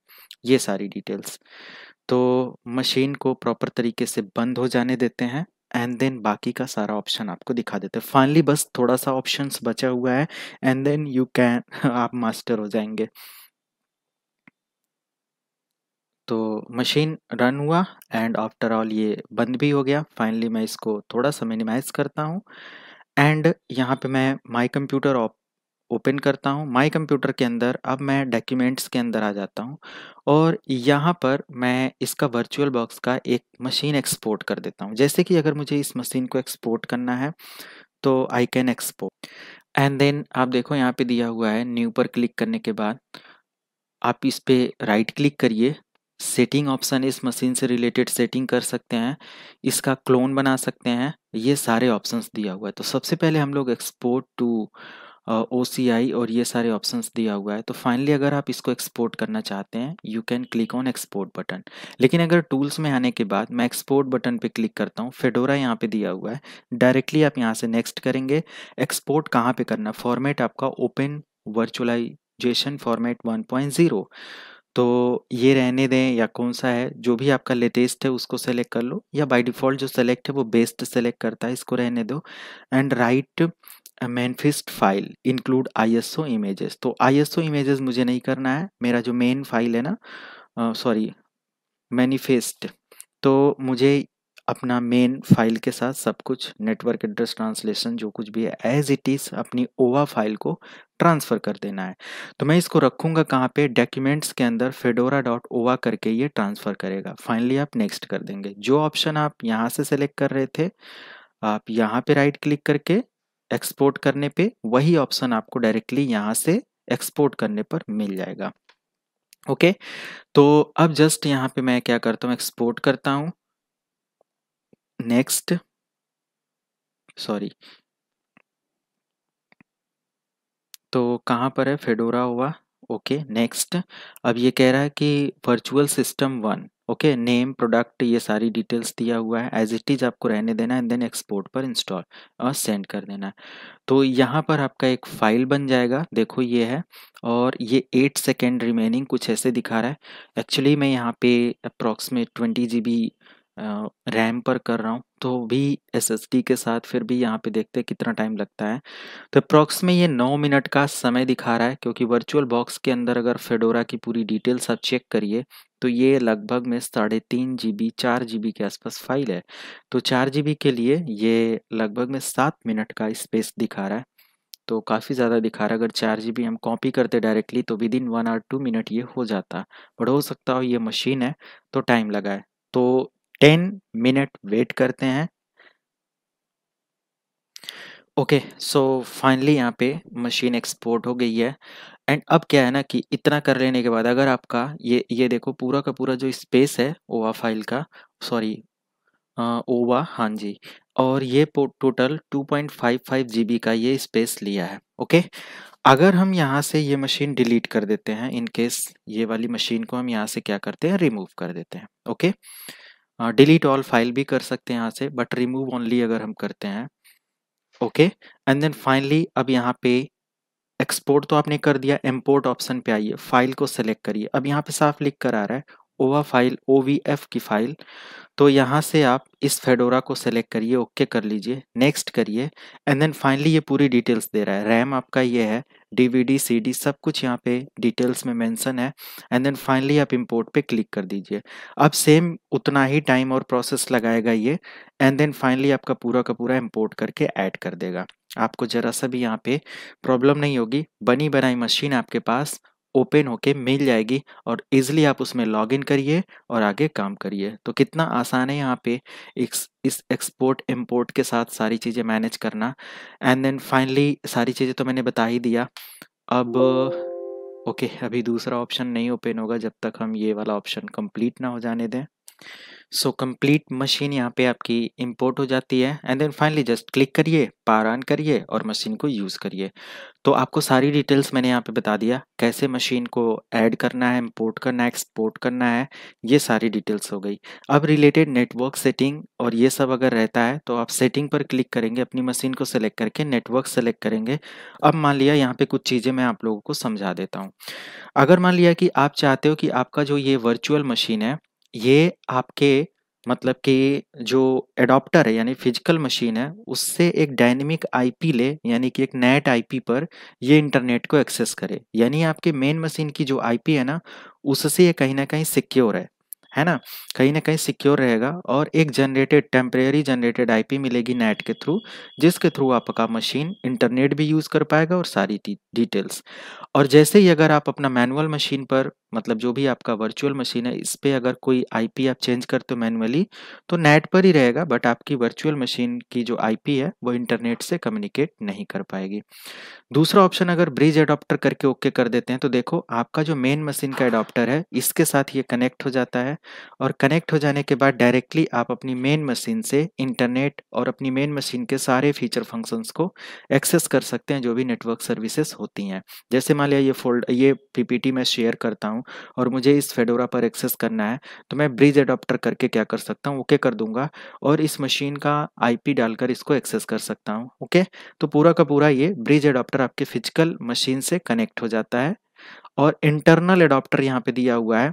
Speaker 1: ये सारी डिटेल्स तो मशीन को प्रॉपर तरीके से बंद हो जाने देते हैं एंड देन बाकी का सारा ऑप्शन आपको दिखा देते हैं फाइनली बस थोड़ा सा ऑप्शन बचा हुआ है एंड देन यू कैन आप मास्टर हो जाएंगे तो मशीन रन हुआ एंड आफ्टर ऑल ये बंद भी हो गया फाइनली मैं इसको थोड़ा सा मिनिमाइज करता हूँ एंड यहाँ पे मैं माई कंप्यूटर ओपन करता हूँ माई कंप्यूटर के अंदर अब मैं डॉक्यूमेंट्स के अंदर आ जाता हूँ और यहाँ पर मैं इसका वर्चुअल बॉक्स का एक मशीन एक्सपोर्ट कर देता हूँ जैसे कि अगर मुझे इस मशीन को एक्सपोर्ट करना है तो I can export and then आप देखो यहाँ पे दिया हुआ है न्यू पर क्लिक करने के बाद आप इस पर राइट क्लिक करिए सेटिंग ऑप्शन इस मशीन से रिलेटेड सेटिंग कर सकते हैं इसका क्लोन बना सकते हैं ये सारे ऑप्शंस दिया हुआ है तो सबसे पहले हम लोग एक्सपोर्ट टू ओ सी आई और ये सारे ऑप्शन दिया हुआ है तो फाइनली अगर आप इसको एक्सपोर्ट करना चाहते हैं you can click on export button लेकिन अगर टूल्स में आने के बाद मैं एक्सपोर्ट बटन पे क्लिक करता हूँ फेडोरा यहाँ पे दिया हुआ है डायरेक्टली आप यहाँ से नेक्स्ट करेंगे एक्सपोर्ट कहाँ पे करना फॉर्मेट आपका ओपन वर्चुअलाइजेशन फॉर्मेट ज़ीरो तो ये रहने दें या कौन सा है जो भी आपका लेटेस्ट है उसको सेलेक्ट कर लो या बाय डिफ़ॉल्ट जो सेलेक्ट है वो बेस्ट सेलेक्ट करता है इसको रहने दो and write manifest file include ISO images तो आईएसओ इमेजेस मुझे नहीं करना है मेरा जो मेन फाइल है ना सॉरी मैनिफेस्ट तो मुझे अपना मेन फाइल के साथ सब कुछ नेटवर्क एड्रेस ट्रांसलेशन जो कुछ भी है एज इट इज़ अपनी ओवा फाइल को ट्रांसफ़र कर देना है तो मैं इसको रखूँगा कहाँ पे डॉक्यूमेंट्स के अंदर फेडोरा डॉट ओवा करके ये ट्रांसफ़र करेगा फाइनली आप नेक्स्ट कर देंगे जो ऑप्शन आप यहाँ से सेलेक्ट कर रहे थे आप यहाँ पे राइट क्लिक करके एक्सपोर्ट करने पर वही ऑप्शन आपको डायरेक्टली यहाँ से एक्सपोर्ट करने पर मिल जाएगा ओके तो अब जस्ट यहाँ पे मैं क्या करता हूँ एक्सपोर्ट करता हूँ next सॉरी तो कहाँ पर है फेडोरा हुआ ओके नेक्स्ट अब ये कह रहा है कि virtual system one okay name product ये सारी डिटेल्स दिया हुआ है एज इट इज आपको रहने देना है एंड देन एक्सपोर्ट पर इंस्टॉल और सेंड कर देना है तो यहाँ पर आपका एक फाइल बन जाएगा देखो ये है और ये एट सेकेंड रिमेनिंग कुछ ऐसे दिखा रहा है एक्चुअली मैं यहाँ पे अप्रॉक्सीमेट ट्वेंटी जी रैम पर कर रहा हूँ तो भी एस के साथ फिर भी यहाँ पे देखते हैं कितना टाइम लगता है तो अप्रॉक्स में ये नौ मिनट का समय दिखा रहा है क्योंकि वर्चुअल बॉक्स के अंदर अगर फेडोरा की पूरी डिटेल्स आप चेक करिए तो ये लगभग में साढ़े तीन जी बी चार जी बी के आसपास फाइल है तो चार जी बी के लिए ये लगभग में सात मिनट का स्पेस दिखा रहा है तो काफ़ी ज़्यादा दिखा रहा है अगर चार जी बी हम कॉपी करते डायरेक्टली तो within one or two minute ये हो जाता बट हो सकता हो ये मशीन है तो टाइम लगाए तो टेन मिनट वेट करते हैं ओके सो फाइनली यहाँ पे मशीन एक्सपोर्ट हो गई है एंड अब क्या है ना कि इतना कर लेने के बाद अगर आपका ये ये देखो पूरा का पूरा जो स्पेस है ओवा फाइल का सॉरी ओवा हाँ जी और ये टोटल 2.55 जीबी का ये स्पेस लिया है ओके अगर हम यहाँ से ये मशीन डिलीट कर देते हैं इनकेस ये वाली मशीन को हम यहाँ से क्या करते हैं रिमूव कर देते हैं ओके डिलीट ऑल फाइल भी कर सकते हैं यहाँ से बट रिमूव ओनली अगर हम करते हैं ओके एंड देन फाइनली अब यहाँ पे एक्सपोर्ट तो आपने कर दिया इम्पोर्ट ऑप्शन पे आइए फाइल को सेलेक्ट करिए अब यहाँ पे साफ लिख कर आ रहा है ओवा फाइल ओ की फाइल तो यहाँ से आप इस फेडोरा को सेलेक्ट करिए ओके कर लीजिए नेक्स्ट करिए एंड देन फाइनली ये पूरी डिटेल्स दे रहा है रैम आपका ये है डीवीडी सीडी सब कुछ यहाँ पे डिटेल्स में मेंशन है एंड देन फाइनली आप इंपोर्ट पे क्लिक कर दीजिए अब सेम उतना ही टाइम और प्रोसेस लगाएगा ये एंड देन फाइनली आपका पूरा का पूरा इम्पोर्ट करके ऐड कर देगा आपको ज़रा सा भी यहाँ पे प्रॉब्लम नहीं होगी बनी बनाई मशीन आपके पास ओपन होके मिल जाएगी और इजीली आप उसमें लॉगिन करिए और आगे काम करिए तो कितना आसान है यहाँ पे इस इस एक्सपोर्ट इम्पोर्ट के साथ सारी चीज़ें मैनेज करना एंड देन फाइनली सारी चीज़ें तो मैंने बता ही दिया अब ओके अभी दूसरा ऑप्शन नहीं ओपन होगा जब तक हम ये वाला ऑप्शन कंप्लीट ना हो जाने दें सो कंप्लीट मशीन यहाँ पे आपकी इंपोर्ट हो जाती है and then finally just click करिए पार ऑन करिए और मशीन को यूज़ करिए तो आपको सारी डिटेल्स मैंने यहाँ पे बता दिया कैसे मशीन को ऐड करना है इंपोर्ट करना है एक्सपोर्ट करना है ये सारी डिटेल्स हो गई अब रिलेटेड नेटवर्क सेटिंग और ये सब अगर रहता है तो आप सेटिंग पर क्लिक करेंगे अपनी मशीन को सेलेक्ट करके नेटवर्क सेलेक्ट करेंगे अब मान लिया यहाँ पे कुछ चीज़ें मैं आप लोगों को समझा देता हूँ अगर मान लिया कि आप चाहते हो कि आपका जो ये वर्चुअल मशीन है ये आपके मतलब कि जो एडॉप्टर है यानी फिजिकल मशीन है उससे एक डायनेमिक आईपी ले यानी कि एक नेट आईपी पर ये इंटरनेट को एक्सेस करे यानी आपके मेन मशीन की जो आईपी है ना उससे ये कहीं ना कहीं सिक्योर है है ना कहीं ना कहीं सिक्योर रहेगा और एक जनरेटेड टेम्परेरी जनरेटेड आईपी मिलेगी नेट के थ्रू जिसके थ्रू आपका मशीन इंटरनेट भी यूज़ कर पाएगा और सारी डिटेल्स और जैसे ही अगर आप अपना मैनुअल मशीन पर मतलब जो भी आपका वर्चुअल मशीन है इस पर अगर कोई आईपी आप चेंज करते हो मैनुअली तो नेट पर ही रहेगा बट आपकी वर्चुअल मशीन की जो आईपी है वो इंटरनेट से कम्युनिकेट नहीं कर पाएगी दूसरा ऑप्शन अगर ब्रिज एडॉप्टर करके ओके कर देते हैं तो देखो आपका जो मेन मशीन का एडॉप्टर है इसके साथ ये कनेक्ट हो जाता है और कनेक्ट हो जाने के बाद डायरेक्टली आप अपनी मेन मशीन से इंटरनेट और अपनी मेन मशीन के सारे फीचर फंक्शंस को एक्सेस कर सकते हैं जो भी नेटवर्क सर्विसेज होती हैं जैसे मान लिया ये फोल्ड ये पीपीटी मैं शेयर करता हूँ और मुझे इस फेडोरा पर एक्सेस करना है तो मैं ब्रिज एडॉप्टर करके क्या कर सकता हूँ ओके कर दूंगा और इस मशीन का आईपी डालकर इसको एक्सेस कर सकता हूँ ओके तो पूरा का पूरा ये ब्रिज एडॉप्टर आपके फिजिकल मशीन से कनेक्ट हो जाता है और इंटरनल एडॉप्टर यहाँ पे दिया हुआ है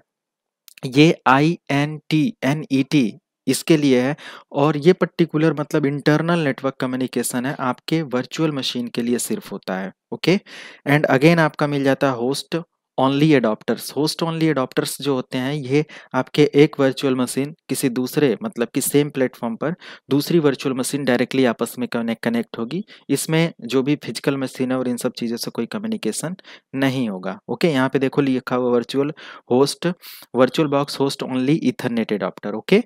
Speaker 1: ये I N T N E T इसके लिए है और ये पर्टिकुलर मतलब इंटरनल नेटवर्क कम्युनिकेशन है आपके वर्चुअल मशीन के लिए सिर्फ होता है ओके एंड अगेन आपका मिल जाता है host only adapters host only adapters जो होते हैं ये आपके एक वर्चुअल मशीन किसी दूसरे मतलब कि सेम प्लेटफॉर्म पर दूसरी वर्चुअल मशीन डायरेक्टली आपस में कनेक्ट कनेक्ट होगी इसमें जो भी फिजिकल मशीन है और इन सब चीज़ों से कोई कम्युनिकेशन नहीं होगा ओके यहाँ पे देखो लिखा हुआ virtual host virtual box host only ethernet adapter okay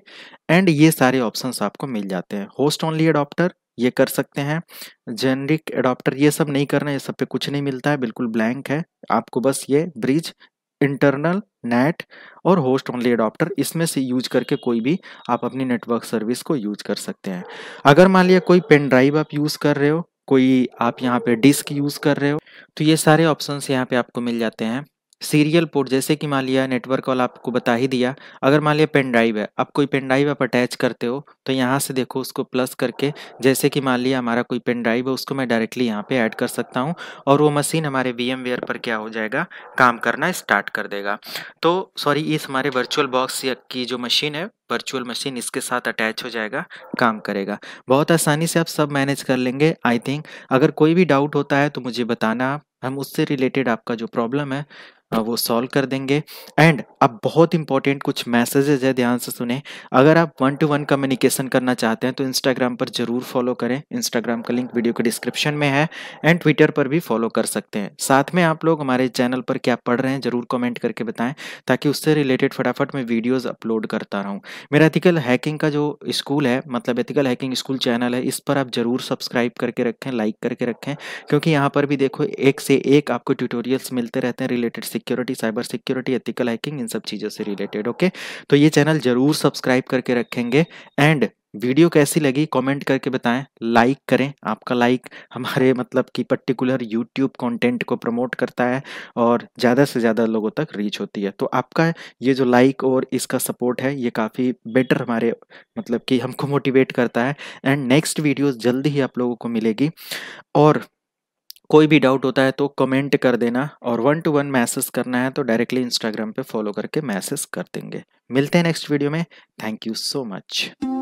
Speaker 1: and ये सारे ऑप्शन आपको मिल जाते हैं होस्ट ओनली एडॉप्टर ये कर सकते हैं जेनरिक एडॉप्टर ये सब नहीं करना ये सब पे कुछ नहीं मिलता है बिल्कुल ब्लैंक है आपको बस ये ब्रिज इंटरनल नेट और होस्ट ओनली अडोप्टर इसमें से यूज करके कोई भी आप अपनी नेटवर्क सर्विस को यूज कर सकते हैं अगर मान लिया कोई पेन ड्राइव आप यूज़ कर रहे हो कोई आप यहाँ पे डिस्क यूज़ कर रहे हो तो ये सारे ऑप्शंस यहाँ पे आपको मिल जाते हैं सीरियल पोर्ट जैसे कि मान लिया नेटवर्क वाला आपको बता ही दिया अगर मान लिया पेन ड्राइव है आप कोई पेन ड्राइव आप अटैच करते हो तो यहाँ से देखो उसको प्लस करके जैसे कि मान लिया हमारा कोई पेन ड्राइव है उसको मैं डायरेक्टली यहाँ पे ऐड कर सकता हूँ और वो मशीन हमारे वी पर क्या हो जाएगा काम करना स्टार्ट कर देगा तो सॉरी इस हमारे वर्चुअल बॉक्स की जो मशीन है वर्चुअल मशीन इसके साथ अटैच हो जाएगा काम करेगा बहुत आसानी से आप सब मैनेज कर लेंगे आई थिंक अगर कोई भी डाउट होता है तो मुझे बताना हम उससे रिलेटेड आपका जो प्रॉब्लम है वो सॉल्व कर देंगे एंड अब बहुत इंपॉर्टेंट कुछ मैसेजेज है ध्यान से सुने अगर आप वन टू वन कम्युनिकेशन करना चाहते हैं तो इंस्टाग्राम पर ज़रूर फॉलो करें इंस्टाग्राम का लिंक वीडियो के डिस्क्रिप्शन में है एंड ट्विटर पर भी फॉलो कर सकते हैं साथ में आप लोग हमारे चैनल पर क्या पढ़ रहे हैं ज़रूर कॉमेंट करके बताएं ताकि उससे रिलेटेड फटाफट मैं वीडियोज़ अपलोड करता रहूँ मेरा एथिकल हैकिंग का जो स्कूल है मतलब एथिकल हैकिंग स्कूल चैनल है इस पर आप ज़रूर सब्सक्राइब करके रखें लाइक करके रखें क्योंकि यहाँ पर भी देखो एक से एक आपको ट्यूटोरियल्स मिलते रहते हैं related security cyber security ethical hacking इन सब चीज़ों से रिलेटेड ओके तो ये चैनल ज़रूर सब्सक्राइब करके रखेंगे एंड वीडियो कैसी लगी कमेंट करके बताएं लाइक करें आपका लाइक हमारे मतलब कि पर्टिकुलर यूट्यूब कंटेंट को प्रमोट करता है और ज़्यादा से ज़्यादा लोगों तक रीच होती है तो आपका ये जो लाइक और इसका सपोर्ट है ये काफ़ी बेटर हमारे मतलब कि हमको मोटिवेट करता है एंड नेक्स्ट वीडियो जल्दी ही आप लोगों को मिलेगी और कोई भी डाउट होता है तो कमेंट कर देना और वन टू वन मैसेज करना है तो डायरेक्टली इंस्टाग्राम पे फॉलो करके मैसेज कर देंगे मिलते हैं नेक्स्ट वीडियो में थैंक यू सो मच